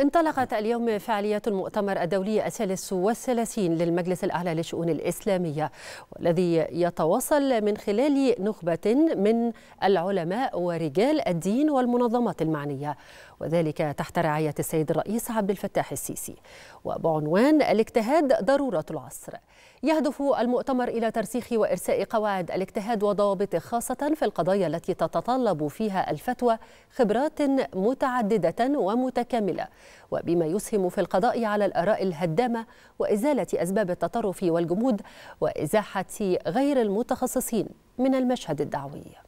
انطلقت اليوم فعالية المؤتمر الدولي الثالث والثلاثين للمجلس الأعلى للشؤون الإسلامية والذي يتواصل من خلال نخبة من العلماء ورجال الدين والمنظمات المعنية وذلك تحت رعاية السيد الرئيس عبد الفتاح السيسي وبعنوان الاجتهاد ضرورة العصر يهدف المؤتمر إلى ترسيخ وإرساء قواعد الاجتهاد وضوابط خاصة في القضايا التي تتطلب فيها الفتوى خبرات متعددة ومتكاملة وبما يسهم في القضاء على الآراء الهدامة وإزالة أسباب التطرف والجمود وإزاحة غير المتخصصين من المشهد الدعوي